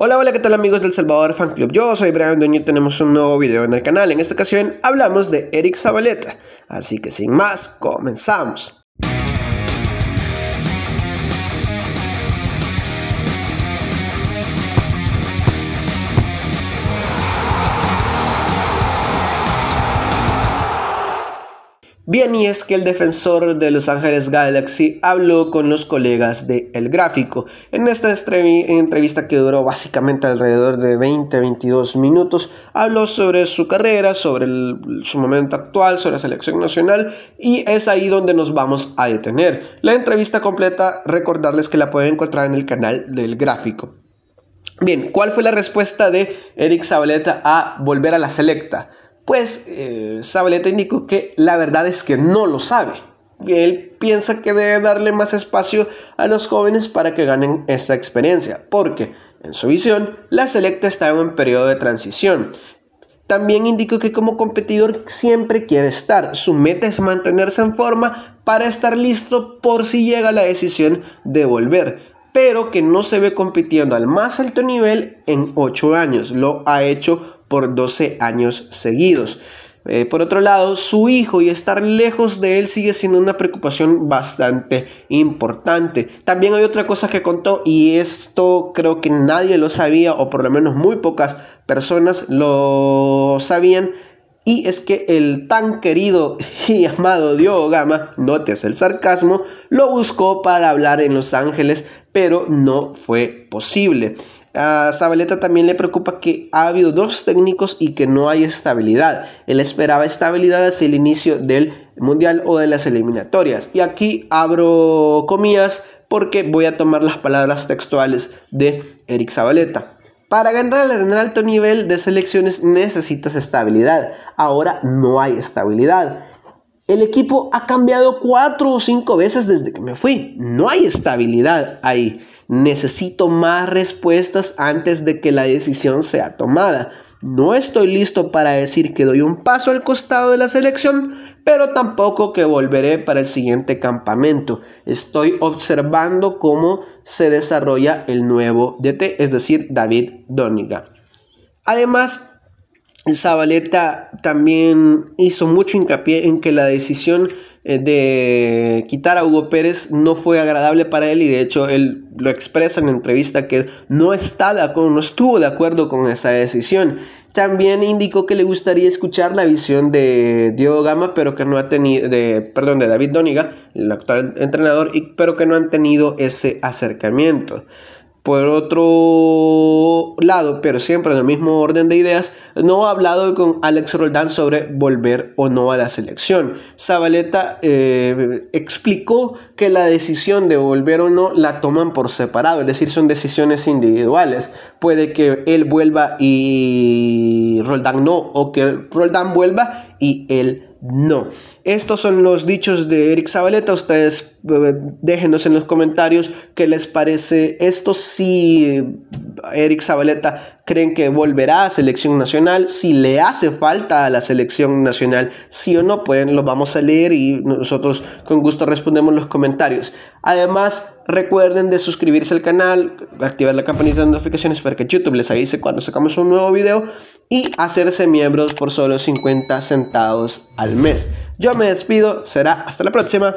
Hola, hola, ¿qué tal amigos del Salvador Fan Club? Yo soy Brian Doño y tenemos un nuevo video en el canal. En esta ocasión hablamos de Eric Zabaleta. Así que sin más, comenzamos. Bien, y es que el defensor de Los Ángeles Galaxy habló con los colegas de El Gráfico. En esta entrevista que duró básicamente alrededor de 20-22 minutos, habló sobre su carrera, sobre su momento actual, sobre la selección nacional y es ahí donde nos vamos a detener. La entrevista completa, recordarles que la pueden encontrar en el canal del Gráfico. Bien, ¿cuál fue la respuesta de Eric Zabaleta a volver a la selecta? pues eh, Zabaleta indicó que la verdad es que no lo sabe. Él piensa que debe darle más espacio a los jóvenes para que ganen esa experiencia, porque en su visión la selecta está en un periodo de transición. También indicó que como competidor siempre quiere estar. Su meta es mantenerse en forma para estar listo por si llega la decisión de volver pero que no se ve compitiendo al más alto nivel en 8 años. Lo ha hecho por 12 años seguidos. Eh, por otro lado, su hijo y estar lejos de él sigue siendo una preocupación bastante importante. También hay otra cosa que contó y esto creo que nadie lo sabía o por lo menos muy pocas personas lo sabían. Y es que el tan querido y amado Diogo Gama, notes el sarcasmo, lo buscó para hablar en Los Ángeles, pero no fue posible. A Zabaleta también le preocupa que ha habido dos técnicos y que no hay estabilidad. Él esperaba estabilidad hacia el inicio del Mundial o de las eliminatorias. Y aquí abro comillas porque voy a tomar las palabras textuales de Eric Zabaleta. Para ganar en alto nivel de selecciones necesitas estabilidad. Ahora no hay estabilidad. El equipo ha cambiado cuatro o cinco veces desde que me fui. No hay estabilidad ahí necesito más respuestas antes de que la decisión sea tomada. No estoy listo para decir que doy un paso al costado de la selección, pero tampoco que volveré para el siguiente campamento. Estoy observando cómo se desarrolla el nuevo DT, es decir, David Dóniga. Además, Zabaleta también hizo mucho hincapié en que la decisión eh, de quitar a Hugo Pérez no fue agradable para él y de hecho él lo expresa en entrevista que no está de acuerdo, no estuvo de acuerdo con esa decisión. También indicó que le gustaría escuchar la visión de Diego Gama, pero que no ha tenido, de, perdón, de David Doniga, el actual entrenador, y, pero que no han tenido ese acercamiento. Por otro lado, pero siempre en el mismo orden de ideas, no ha hablado con Alex Roldán sobre volver o no a la selección. Zabaleta eh, explicó que la decisión de volver o no la toman por separado, es decir, son decisiones individuales. Puede que él vuelva y Roldán no, o que Roldán vuelva y él no. Estos son los dichos de Eric Zabaleta. Ustedes eh, déjenos en los comentarios qué les parece esto. Si eh, Eric Zabaleta ¿Creen que volverá a selección nacional? Si le hace falta a la selección nacional, sí o no, pueden los vamos a leer y nosotros con gusto respondemos los comentarios. Además, recuerden de suscribirse al canal, activar la campanita de notificaciones para que YouTube les avise cuando sacamos un nuevo video y hacerse miembros por solo 50 centavos al mes. Yo me despido, será hasta la próxima.